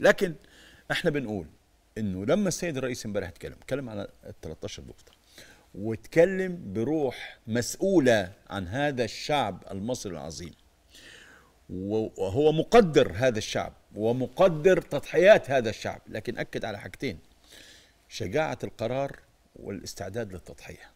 لكن احنا بنقول انه لما السيد الرئيس امبارح اتكلم اتكلم على ال 13 نقطه واتكلم بروح مسؤوله عن هذا الشعب المصري العظيم وهو مقدر هذا الشعب ومقدر تضحيات هذا الشعب لكن اكد على حاجتين شجاعه القرار والاستعداد للتضحيه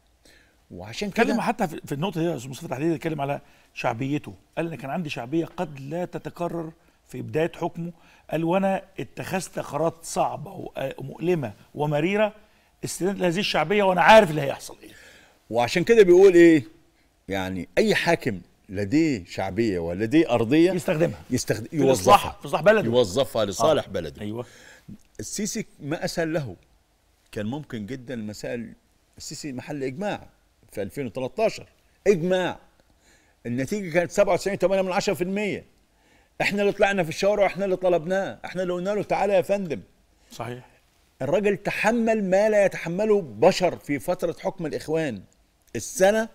وعشان كده حتى في النقطه دي يا استاذ مصطفى تحديدا اتكلم على شعبيته قال انا كان عندي شعبيه قد لا تتكرر في بداية حكمه قال وأنا اتخذت قرارات صعبة ومؤلمة ومريرة استناد لهذه الشعبية وأنا عارف اللي هيحصل إيه وعشان كده بيقول إيه يعني أي حاكم لديه شعبية ولديه أرضية يستخدمها يستخد... يوظفها في صلاح بلده يوظفها لصالح آه. بلده أيوه السيسي ما أسهل له كان ممكن جدا المسائل السيسي محل إجماع في 2013 إجماع النتيجة كانت 97.8% احنا اللي طلعنا في الشوارع واحنا اللي طلبناه احنا اللي قلنا له تعالى يا فندم صحيح الراجل تحمل ما لا يتحمله بشر في فترة حكم الإخوان السنة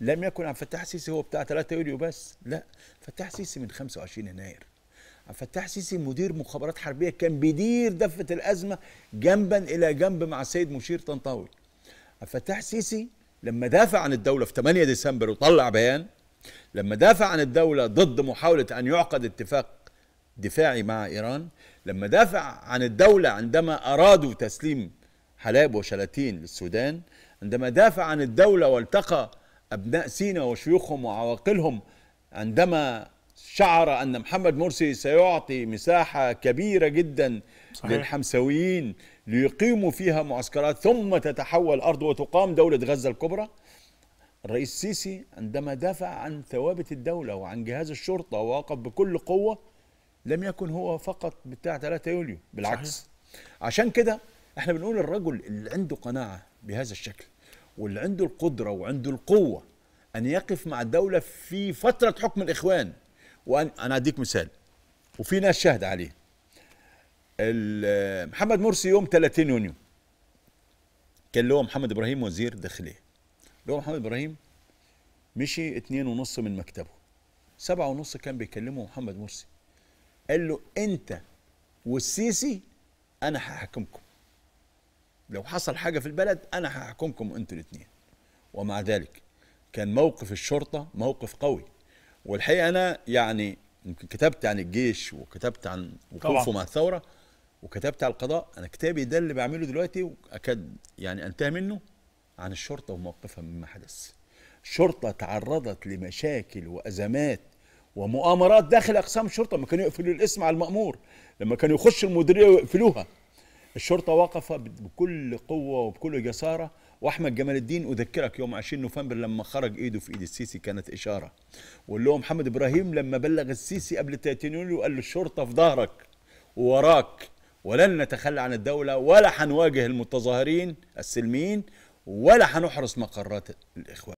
لم يكن عبد الفتاح السيسي هو بتاع 3 يوليو بس لا فتاح السيسي من 25 يناير عبد الفتاح السيسي مدير مخابرات حربية كان بيدير دفة الأزمة جنبا إلى جنب مع السيد مشير طنطاوي عبد الفتاح السيسي لما دافع عن الدولة في 8 ديسمبر وطلع بيان لما دافع عن الدولة ضد محاولة أن يعقد اتفاق دفاعي مع إيران لما دافع عن الدولة عندما أرادوا تسليم حلايب وشلاتين للسودان عندما دافع عن الدولة والتقى أبناء سينا وشيوخهم وعواقلهم عندما شعر أن محمد مرسي سيعطي مساحة كبيرة جدا صحيح. للحمسويين ليقيموا فيها معسكرات ثم تتحول أرض وتقام دولة غزة الكبرى الرئيس السيسي عندما دافع عن ثوابت الدولة وعن جهاز الشرطة ووقف بكل قوة لم يكن هو فقط بتاع 3 يوليو بالعكس صحيح. عشان كده احنا بنقول الرجل اللي عنده قناعة بهذا الشكل واللي عنده القدرة وعنده القوة أن يقف مع الدولة في فترة حكم الإخوان وأن أنا أديك مثال وفي ناس شاهد عليه محمد مرسي يوم 30 يونيو كان له محمد إبراهيم وزير داخليه اللي هو محمد ابراهيم مشي اتنين ونص من مكتبه سبعة ونص كان بيكلمه محمد مرسي قال له انت والسيسي انا هحكمكم لو حصل حاجة في البلد انا هحكمكم انتوا الاتنين ومع ذلك كان موقف الشرطة موقف قوي والحقيقة انا يعني يمكن كتبت عن الجيش وكتبت عن وقوفه مع الثورة وكتبت على القضاء انا كتابي ده اللي بعمله دلوقتي واكاد يعني انتهى منه عن الشرطة وموقفها مما حدث الشرطة تعرضت لمشاكل وأزمات ومؤامرات داخل أقسام الشرطة لما كانوا يقفلوا الاسم على المأمور لما كانوا يخشوا المديرية ويقفلوها الشرطة واقفة بكل قوة وبكل جسارة واحمد جمال الدين اذكرك يوم 20 نوفمبر لما خرج ايده في ايد السيسي كانت اشاره واللي له محمد ابراهيم لما بلغ السيسي قبل 30 يوليو قال له الشرطه في ظهرك ووراك ولن نتخلى عن الدوله ولا هنواجه المتظاهرين السلميين ولا حنحرس مقرات الإخوان